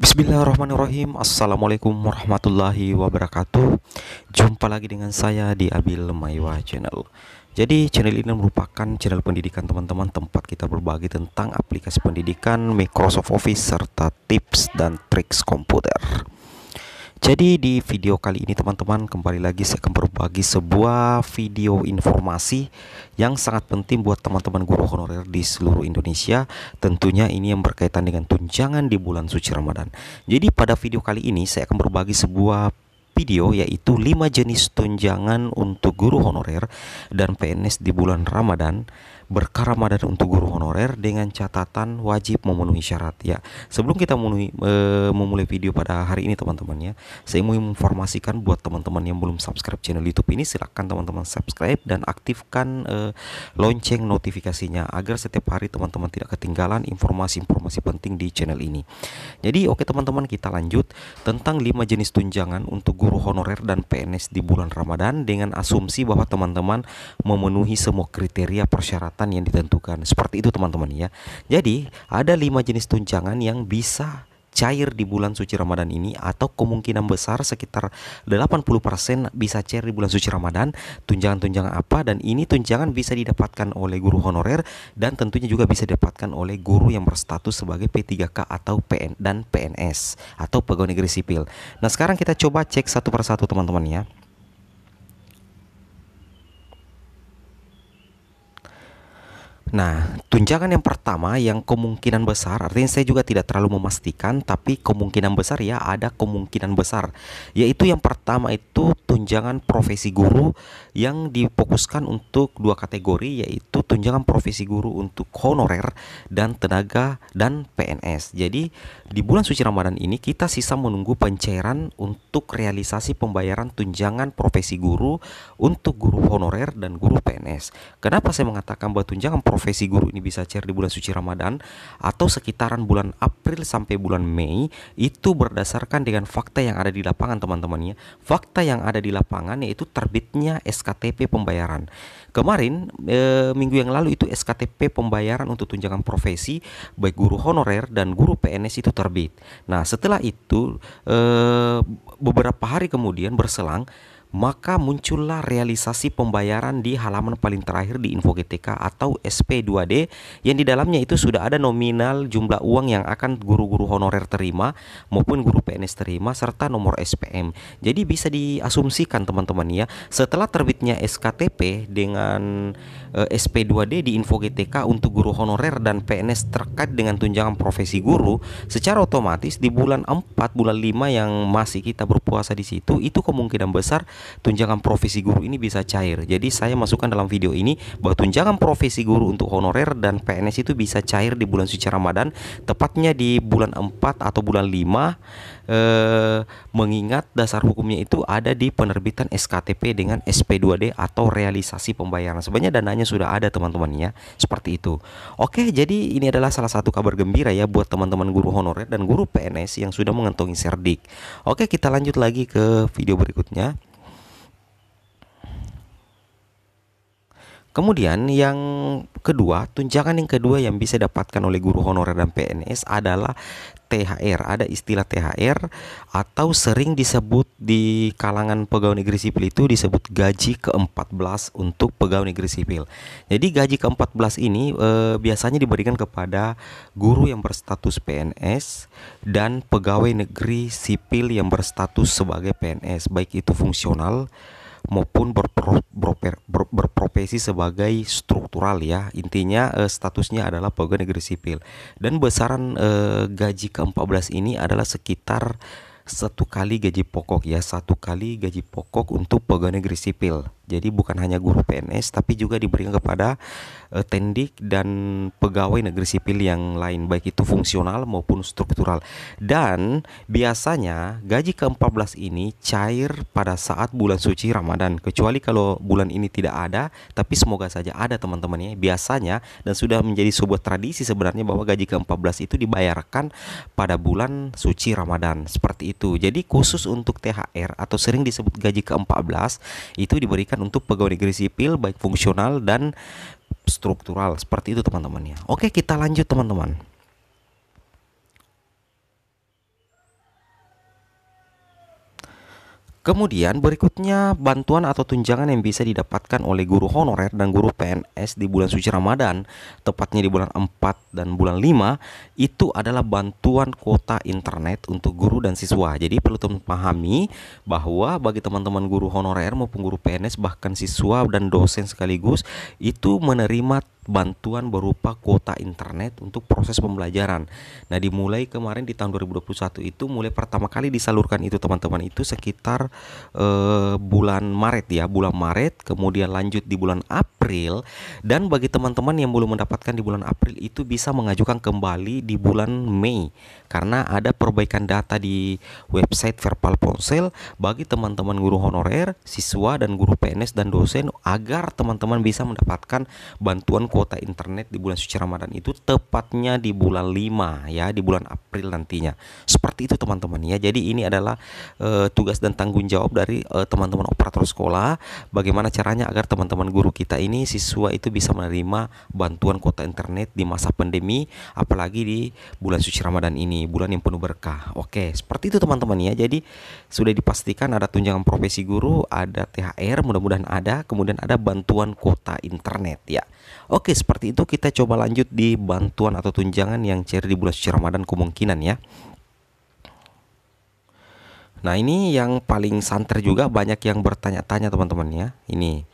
Bismillahirrahmanirrahim Assalamualaikum warahmatullahi wabarakatuh Jumpa lagi dengan saya di Abil Maiwa Channel Jadi channel ini merupakan channel pendidikan teman-teman Tempat kita berbagi tentang aplikasi pendidikan Microsoft Office Serta tips dan triks komputer jadi di video kali ini teman-teman kembali lagi saya akan berbagi sebuah video informasi yang sangat penting buat teman-teman guru honorer di seluruh Indonesia Tentunya ini yang berkaitan dengan tunjangan di bulan suci Ramadan Jadi pada video kali ini saya akan berbagi sebuah video yaitu 5 jenis tunjangan untuk guru honorer dan PNS di bulan Ramadan Ramadan untuk guru honorer dengan catatan wajib memenuhi syarat ya. Sebelum kita memenuhi, e, memulai video pada hari ini teman-teman ya, saya mau informasikan buat teman-teman yang belum subscribe channel YouTube ini silahkan teman-teman subscribe dan aktifkan e, lonceng notifikasinya agar setiap hari teman-teman tidak ketinggalan informasi-informasi penting di channel ini. Jadi oke teman-teman kita lanjut tentang 5 jenis tunjangan untuk guru honorer dan PNS di bulan Ramadan dengan asumsi bahwa teman-teman memenuhi semua kriteria persyaratan yang ditentukan. Seperti itu teman-teman ya. Jadi ada lima jenis tunjangan yang bisa cair di bulan suci Ramadan ini atau kemungkinan besar sekitar 80% bisa cair di bulan suci Ramadan tunjangan-tunjangan apa dan ini tunjangan bisa didapatkan oleh guru honorer dan tentunya juga bisa didapatkan oleh guru yang berstatus sebagai P3K atau PN dan PNS atau pegawai negeri sipil. Nah, sekarang kita coba cek satu persatu teman-teman ya. Nah, tunjangan yang pertama yang kemungkinan besar, artinya saya juga tidak terlalu memastikan, tapi kemungkinan besar ya ada kemungkinan besar, yaitu yang pertama itu tunjangan profesi guru yang difokuskan untuk dua kategori yaitu tunjangan profesi guru untuk honorer dan tenaga dan PNS. Jadi di bulan suci Ramadan ini kita sisa menunggu pencairan untuk realisasi pembayaran tunjangan profesi guru untuk guru honorer dan guru PNS. Kenapa saya mengatakan bahwa tunjangan profesi guru ini bisa cair di bulan suci Ramadan atau sekitaran bulan April sampai bulan Mei itu berdasarkan dengan fakta yang ada di lapangan teman-temannya. Fakta yang ada di lapangan yaitu terbitnya SKTP pembayaran. Kemarin e, minggu yang lalu itu SKTP pembayaran untuk tunjangan profesi baik guru honorer dan guru PNS itu terbit. Nah, setelah itu e, beberapa hari kemudian berselang maka muncullah realisasi pembayaran di halaman paling terakhir di info GTK atau SP2D yang di dalamnya itu sudah ada nominal jumlah uang yang akan guru-guru honorer terima maupun guru PNS terima serta nomor SPM. Jadi bisa diasumsikan teman-teman ya, setelah terbitnya SKTP dengan eh, SP2D di info GTK untuk guru honorer dan PNS terkait dengan tunjangan profesi guru, secara otomatis di bulan 4 bulan 5 yang masih kita berpuasa di situ itu kemungkinan besar tunjangan profesi guru ini bisa cair. Jadi saya masukkan dalam video ini bahwa tunjangan profesi guru untuk honorer dan PNS itu bisa cair di bulan suci Ramadan, tepatnya di bulan 4 atau bulan 5 eh, mengingat dasar hukumnya itu ada di penerbitan SKTP dengan SP2D atau realisasi pembayaran. Sebenarnya dananya sudah ada teman teman ya, seperti itu. Oke, jadi ini adalah salah satu kabar gembira ya buat teman-teman guru honorer dan guru PNS yang sudah mengantongi serdik. Oke, kita lanjut lagi ke video berikutnya. Kemudian yang kedua, tunjangan yang kedua yang bisa dapatkan oleh guru honorer dan PNS adalah THR. Ada istilah THR atau sering disebut di kalangan pegawai negeri sipil itu disebut gaji ke-14 untuk pegawai negeri sipil. Jadi gaji ke-14 ini e, biasanya diberikan kepada guru yang berstatus PNS dan pegawai negeri sipil yang berstatus sebagai PNS, baik itu fungsional maupun berpro, berper, ber, berprofesi sebagai struktural ya intinya eh, statusnya adalah pegawai negeri sipil dan besaran eh, gaji ke-14 ini adalah sekitar satu kali gaji pokok ya satu kali gaji pokok untuk pegawai negeri sipil jadi bukan hanya guru PNS tapi juga diberikan kepada uh, tendik dan pegawai negeri sipil yang lain baik itu fungsional maupun struktural dan biasanya gaji ke-14 ini cair pada saat bulan suci Ramadan kecuali kalau bulan ini tidak ada tapi semoga saja ada teman teman ya biasanya dan sudah menjadi sebuah tradisi sebenarnya bahwa gaji ke-14 itu dibayarkan pada bulan suci Ramadan seperti itu itu. Jadi khusus untuk THR atau sering disebut gaji ke-14 itu diberikan untuk pegawai negeri sipil baik fungsional dan struktural. Seperti itu teman-teman ya. Oke, kita lanjut teman-teman. Kemudian berikutnya bantuan atau tunjangan yang bisa didapatkan oleh guru honorer dan guru PNS di bulan suci Ramadan, tepatnya di bulan 4 dan bulan 5 itu adalah bantuan kuota internet untuk guru dan siswa. Jadi perlu teman teman pahami bahwa bagi teman-teman guru honorer maupun guru PNS bahkan siswa dan dosen sekaligus itu menerima bantuan berupa kuota internet untuk proses pembelajaran. Nah, dimulai kemarin di tahun 2021 itu mulai pertama kali disalurkan itu teman-teman itu sekitar eh, bulan Maret ya, bulan Maret, kemudian lanjut di bulan April dan bagi teman-teman yang belum mendapatkan di bulan April itu bisa mengajukan kembali di bulan Mei karena ada perbaikan data di website verbal Ponsel bagi teman-teman guru honorer, siswa dan guru PNS dan dosen agar teman-teman bisa mendapatkan bantuan kuota internet di bulan suci Ramadan itu tepatnya di bulan 5 ya, di bulan April nantinya. Seperti itu teman-teman ya. Jadi ini adalah uh, tugas dan tanggung jawab dari eh, teman-teman operator sekolah bagaimana caranya agar teman-teman guru kita ini siswa itu bisa menerima bantuan kuota internet di masa pandemi apalagi di bulan suci Ramadan ini, bulan yang penuh berkah. Oke, seperti itu teman-teman ya. Jadi sudah dipastikan ada tunjangan profesi guru, ada THR, mudah-mudahan ada, kemudian ada bantuan kuota internet ya. Oke, seperti itu kita coba lanjut di bantuan atau tunjangan yang cair di bulan suci Ramadan kemungkinan ya. Nah, ini yang paling santer juga banyak yang bertanya-tanya teman-teman ya. Ini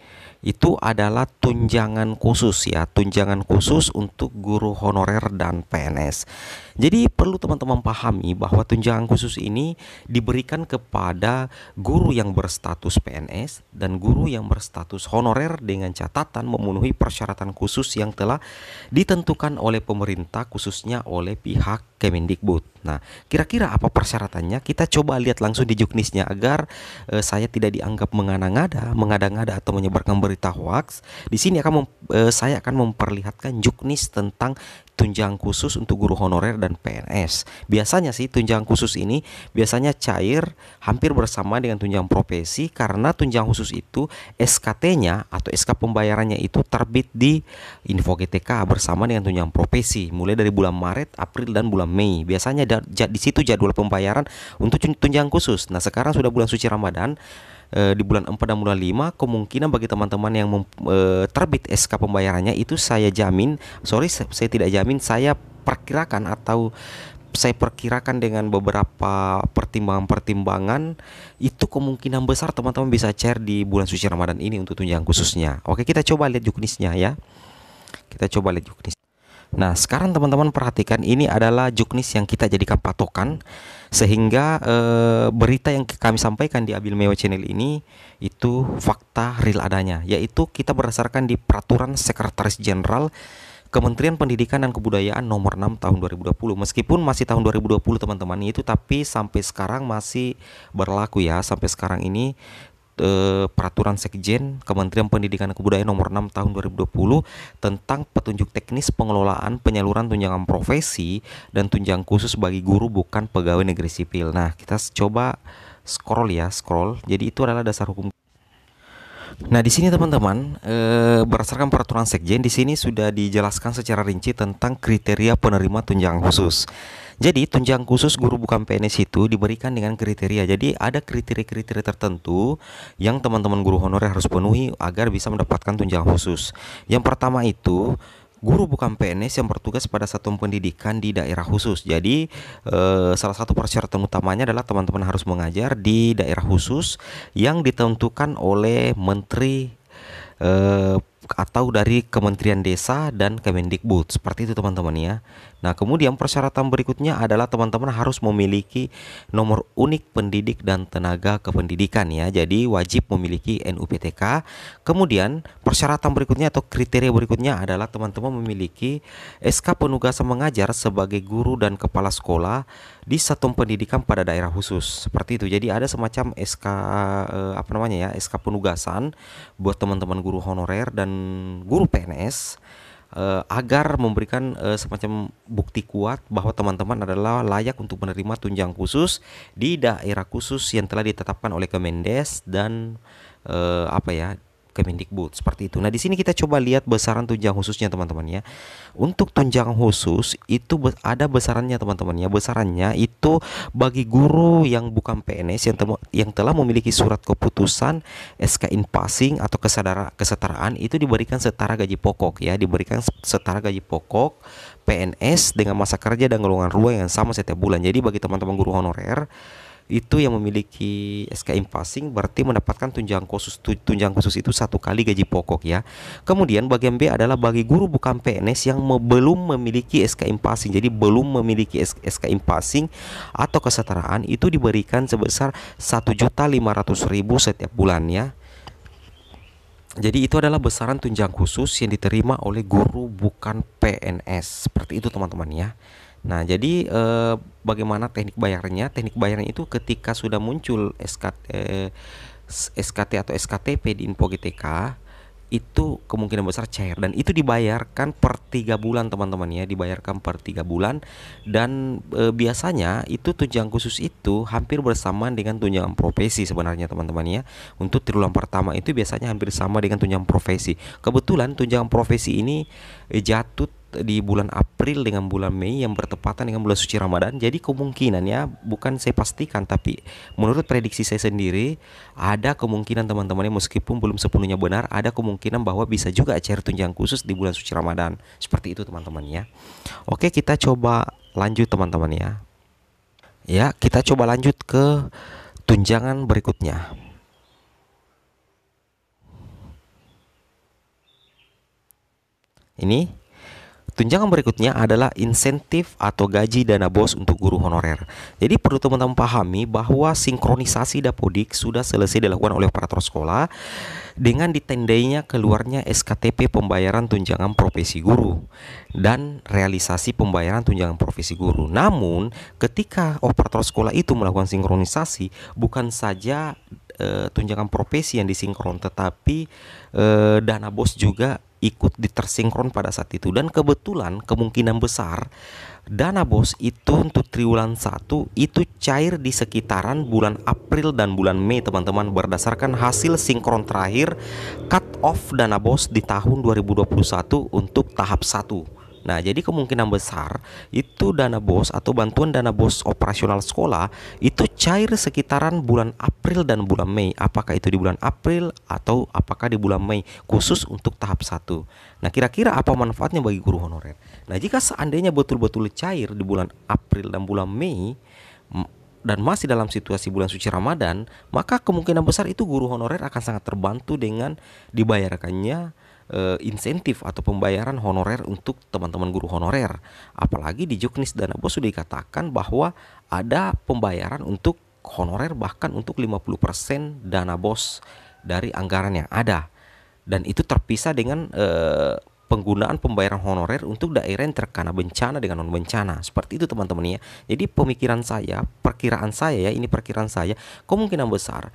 itu adalah tunjangan khusus ya, tunjangan khusus untuk guru honorer dan PNS. Jadi perlu teman-teman pahami bahwa tunjangan khusus ini diberikan kepada guru yang berstatus PNS dan guru yang berstatus honorer dengan catatan memenuhi persyaratan khusus yang telah ditentukan oleh pemerintah khususnya oleh pihak Kemendikbud. Nah, kira-kira apa persyaratannya? Kita coba lihat langsung di juknisnya agar eh, saya tidak dianggap mengada-ngada, mengada-ngada atau menyebarkan berita hoax. Di sini akan eh, saya akan memperlihatkan juknis tentang tunjangan khusus untuk guru honorer dan PNS. Biasanya sih tunjangan khusus ini biasanya cair hampir bersama dengan tunjangan profesi karena tunjangan khusus itu SKT-nya atau SK pembayarannya itu terbit di Info GTK bersama dengan tunjangan profesi mulai dari bulan Maret, April dan bulan Mei. Biasanya di situ jadwal pembayaran untuk tunjangan khusus. Nah, sekarang sudah bulan suci Ramadan eh, di bulan 4 dan bulan 5 kemungkinan bagi teman-teman yang eh, terbit SK pembayarannya itu saya jamin, sorry saya tidak jamin, saya perkirakan atau saya perkirakan dengan beberapa pertimbangan-pertimbangan itu kemungkinan besar teman-teman bisa share di bulan suci Ramadan ini untuk tunjangan khususnya. Oke, kita coba lihat juknisnya ya. Kita coba lihat juknis. Nah, sekarang teman-teman perhatikan ini adalah juknis yang kita jadikan patokan sehingga e, berita yang kami sampaikan di Abil Mewa Channel ini itu fakta real adanya, yaitu kita berdasarkan di peraturan Sekretaris Jenderal Kementerian Pendidikan dan Kebudayaan nomor 6 tahun 2020. Meskipun masih tahun 2020 teman-teman itu tapi sampai sekarang masih berlaku ya. Sampai sekarang ini eh, peraturan Sekjen Kementerian Pendidikan dan Kebudayaan nomor 6 tahun 2020 tentang petunjuk teknis pengelolaan penyaluran tunjangan profesi dan tunjang khusus bagi guru bukan pegawai negeri sipil. Nah, kita coba scroll ya, scroll. Jadi itu adalah dasar hukum Nah, di sini teman-teman, e, berdasarkan peraturan sekjen di sini sudah dijelaskan secara rinci tentang kriteria penerima tunjangan khusus. Jadi tunjang khusus guru bukan PNS itu diberikan dengan kriteria. Jadi ada kriteria-kriteria tertentu yang teman-teman guru honorer harus penuhi agar bisa mendapatkan tunjangan khusus. Yang pertama itu guru bukan PNS yang bertugas pada satuan pendidikan di daerah khusus. Jadi eh, salah satu persyaratan utamanya adalah teman-teman harus mengajar di daerah khusus yang ditentukan oleh Menteri eh, atau dari Kementerian Desa dan Kemendikbud. Seperti itu teman-teman ya. Nah, kemudian persyaratan berikutnya adalah teman-teman harus memiliki nomor unik pendidik dan tenaga kependidikan ya. Jadi wajib memiliki NUPTK. Kemudian persyaratan berikutnya atau kriteria berikutnya adalah teman-teman memiliki SK penugasan mengajar sebagai guru dan kepala sekolah di satuan pendidikan pada daerah khusus. Seperti itu. Jadi ada semacam SK eh, apa namanya ya, SK penugasan buat teman-teman guru honorer dan guru PNS uh, eh, agar memberikan uh, semacam bukti kuat bahwa teman-teman adalah layak untuk menerima tunjangan khusus di daerah khusus yang telah ditetapkan oleh Kemendes dan uh, apa ya Kemendikbud seperti itu. Nah di sini kita coba lihat besaran tunjangan khususnya teman-teman ya. Untuk tunjangan khusus itu ada besarannya teman-teman ya. Besarannya itu bagi guru yang bukan PNS yang, yang telah memiliki surat keputusan SK in passing atau kesadara kesetaraan itu diberikan setara gaji pokok ya diberikan setara gaji pokok PNS dengan masa kerja dan golongan ruang yang sama setiap bulan. Jadi bagi teman-teman guru honorer itu yang memiliki SKM passing berarti mendapatkan tunjangan khusus tunjangan khusus itu satu kali gaji pokok ya. Kemudian bagian B adalah bagi guru bukan PNS yang belum memiliki SKM passing. Jadi belum memiliki SKM passing atau kesetaraan itu diberikan sebesar satu juta 1.500.000 setiap bulannya Jadi itu adalah besaran tunjangan khusus yang diterima oleh guru bukan PNS. Seperti itu teman-teman ya. Nah, jadi eh, bagaimana teknik bayarnya? Teknik bayarnya itu ketika sudah muncul SKT, eh, SKT atau SKTP di Info GTK itu kemungkinan besar cair dan itu dibayarkan per tiga bulan teman-teman ya dibayarkan per tiga bulan dan eh, biasanya itu tunjangan khusus itu hampir bersamaan dengan tunjangan profesi sebenarnya teman-teman ya untuk triwulan pertama itu biasanya hampir sama dengan tunjangan profesi kebetulan tunjangan profesi ini eh, jatuh di bulan April dengan bulan Mei yang bertepatan dengan bulan suci Ramadan. Jadi kemungkinannya bukan saya pastikan tapi menurut prediksi saya sendiri ada kemungkinan teman-temannya meskipun belum sepenuhnya benar ada kemungkinan bahwa bisa juga acara tunjangan khusus di bulan suci Ramadan. Seperti itu teman-teman ya. Oke, kita coba lanjut teman-teman ya. Ya, kita coba lanjut ke tunjangan berikutnya. Ini Tunjangan berikutnya adalah insentif atau gaji dana bos untuk guru honorer. Jadi perlu teman-teman pahami bahwa sinkronisasi dapodik sudah selesai dilakukan oleh operator sekolah dengan ditendainya keluarnya SKTP pembayaran tunjangan profesi guru dan realisasi pembayaran tunjangan profesi guru. Namun, ketika operator sekolah itu melakukan sinkronisasi, bukan saja e, tunjangan profesi yang disinkron, tetapi e, dana bos juga ikut ditersinkron pada saat itu dan kebetulan kemungkinan besar dana bos itu untuk triwulan 1 itu cair di sekitaran bulan April dan bulan Mei teman-teman berdasarkan hasil sinkron terakhir cut off dana bos di tahun 2021 untuk tahap 1 Nah, jadi kemungkinan besar itu dana BOS atau bantuan dana BOS operasional sekolah itu cair sekitaran bulan April dan bulan Mei. Apakah itu di bulan April atau apakah di bulan Mei khusus untuk tahap 1. Nah, kira-kira apa manfaatnya bagi guru honorer? Nah, jika seandainya betul-betul cair di bulan April dan bulan Mei dan masih dalam situasi bulan suci Ramadan, maka kemungkinan besar itu guru honorer akan sangat terbantu dengan dibayarkannya uh, insentif atau pembayaran honorer untuk teman-teman guru honorer. Apalagi di Juknis dana bos sudah dikatakan bahwa ada pembayaran untuk honorer bahkan untuk 50% dana bos dari anggaran yang ada. Dan itu terpisah dengan uh, penggunaan pembayaran honorer untuk daerah yang terkena bencana dengan non bencana seperti itu teman-teman ya jadi pemikiran saya perkiraan saya ya ini perkiraan saya kemungkinan besar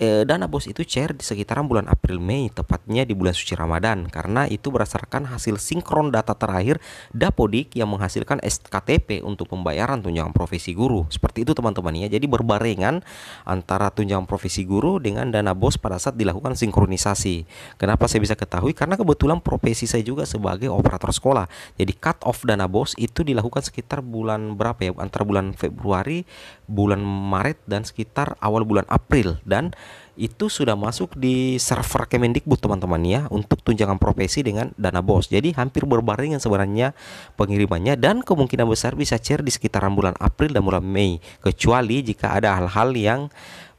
eh, dana bos itu cair di sekitaran bulan April Mei tepatnya di bulan suci Ramadan karena itu berdasarkan hasil sinkron data terakhir Dapodik yang menghasilkan SKTP untuk pembayaran tunjangan profesi guru seperti itu teman-teman ya jadi berbarengan antara tunjangan profesi guru dengan dana bos pada saat dilakukan sinkronisasi kenapa saya bisa ketahui karena kebetulan profesi saya juga sebagai operator sekolah jadi cut off dana bos itu dilakukan sekitar bulan berapa ya antara bulan Februari bulan Maret dan sekitar awal bulan April dan itu sudah masuk di server Kemendikbud teman-teman ya untuk tunjangan profesi dengan dana bos. Jadi hampir berbarengan sebenarnya pengirimannya dan kemungkinan besar bisa cair di sekitaran bulan April dan bulan Mei kecuali jika ada hal-hal yang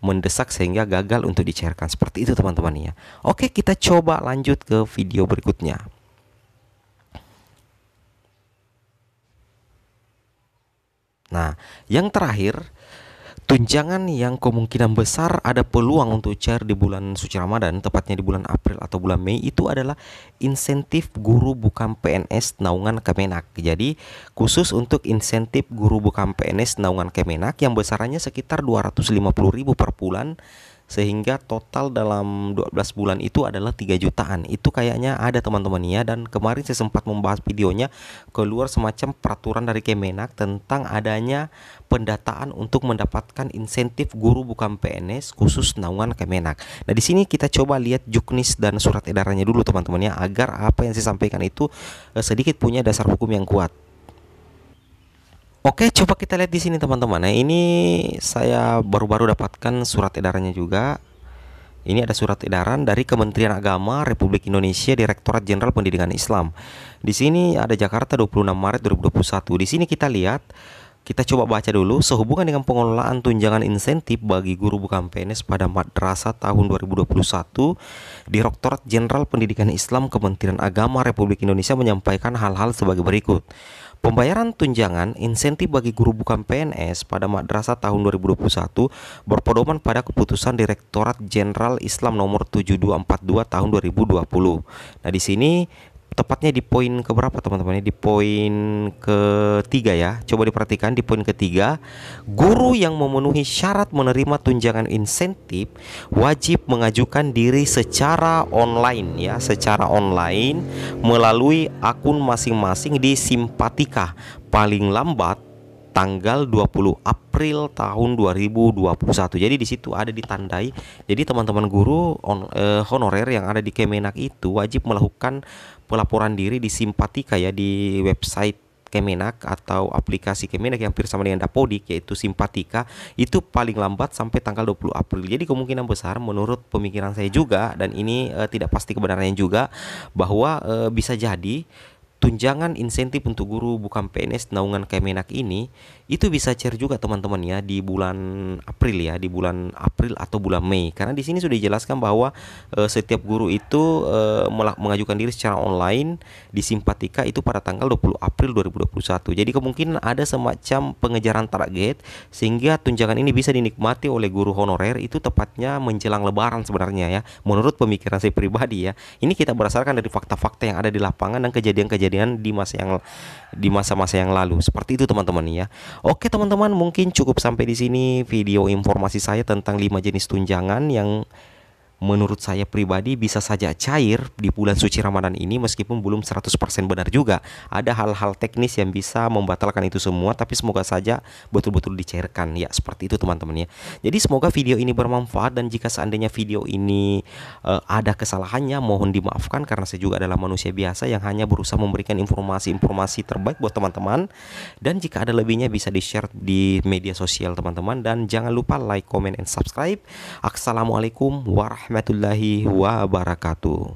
mendesak sehingga gagal untuk dicairkan seperti itu teman-teman ya. Oke, kita coba lanjut ke video berikutnya. Nah, yang terakhir tunjangan yang kemungkinan besar ada peluang untuk cair di bulan suci Ramadan, tepatnya di bulan April atau bulan Mei itu adalah insentif guru bukan PNS naungan Kemenak. Jadi khusus untuk insentif guru bukan PNS naungan Kemenak yang besarannya sekitar 250.000 per bulan sehingga total dalam 12 bulan itu adalah 3 jutaan itu kayaknya ada teman-teman ya dan kemarin saya sempat membahas videonya keluar semacam peraturan dari Kemenak tentang adanya pendataan untuk mendapatkan insentif guru bukan PNS khusus naungan Kemenak nah di sini kita coba lihat juknis dan surat edarannya dulu teman-teman ya agar apa yang saya sampaikan itu eh, sedikit punya dasar hukum yang kuat Oke, coba kita lihat di sini teman-teman. Nah, ini saya baru-baru dapatkan surat edarannya juga. Ini ada surat edaran dari Kementerian Agama Republik Indonesia Direktorat Jenderal Pendidikan Islam. Di sini ada Jakarta 26 Maret 2021. Di sini kita lihat kita coba baca dulu sehubungan dengan pengelolaan tunjangan insentif bagi guru bukan PNS pada madrasah tahun 2021 Direktorat Jenderal Pendidikan Islam Kementerian Agama Republik Indonesia menyampaikan hal-hal sebagai berikut. Pembayaran tunjangan insentif bagi guru bukan PNS pada madrasah tahun 2021 berpedoman pada keputusan Direktorat Jenderal Islam nomor 7242 tahun 2020. Nah, di sini tepatnya di poin ke berapa teman-teman ya? Di poin ketiga ya. Coba diperhatikan di poin ketiga, guru yang memenuhi syarat menerima tunjangan insentif wajib mengajukan diri secara online ya, secara online melalui akun masing-masing di Simpatika paling lambat tanggal 20 April tahun 2021. Jadi di situ ada ditandai. Jadi teman-teman guru on, eh, honorer yang ada di Kemenak itu wajib melakukan pelaporan diri di Simpatika ya di website Kemenak atau aplikasi Kemenak yang hampir sama dengan Dapodik yaitu Simpatika itu paling lambat sampai tanggal 20 April. Jadi kemungkinan besar menurut pemikiran saya juga dan ini eh, tidak pasti kebenarannya juga bahwa eh, bisa jadi tunjangan insentif untuk guru bukan PNS naungan Kemenak ini itu bisa share juga teman-teman ya di bulan April ya di bulan April atau bulan Mei karena di sini sudah dijelaskan bahwa e, setiap guru itu e, mengajukan diri secara online di Simpatika itu pada tanggal 20 April 2021 jadi kemungkinan ada semacam pengejaran target sehingga tunjangan ini bisa dinikmati oleh guru honorer itu tepatnya menjelang Lebaran sebenarnya ya menurut pemikiran saya pribadi ya ini kita berdasarkan dari fakta-fakta yang ada di lapangan dan kejadian-kejadian kejadian di masa yang di masa-masa yang lalu. Seperti itu teman-teman ya. Oke teman-teman, mungkin cukup sampai di sini video informasi saya tentang lima jenis tunjangan yang menurut saya pribadi bisa saja cair di bulan suci Ramadan ini meskipun belum 100% benar juga. Ada hal-hal teknis yang bisa membatalkan itu semua tapi semoga saja betul-betul dicairkan. Ya, seperti itu teman-teman ya. Jadi semoga video ini bermanfaat dan jika seandainya video ini uh, ada kesalahannya mohon dimaafkan karena saya juga adalah manusia biasa yang hanya berusaha memberikan informasi-informasi terbaik buat teman-teman dan jika ada lebihnya bisa di-share di media sosial teman-teman dan jangan lupa like, comment and subscribe. Assalamualaikum warahmatullahi warahmatullahi wabarakatuh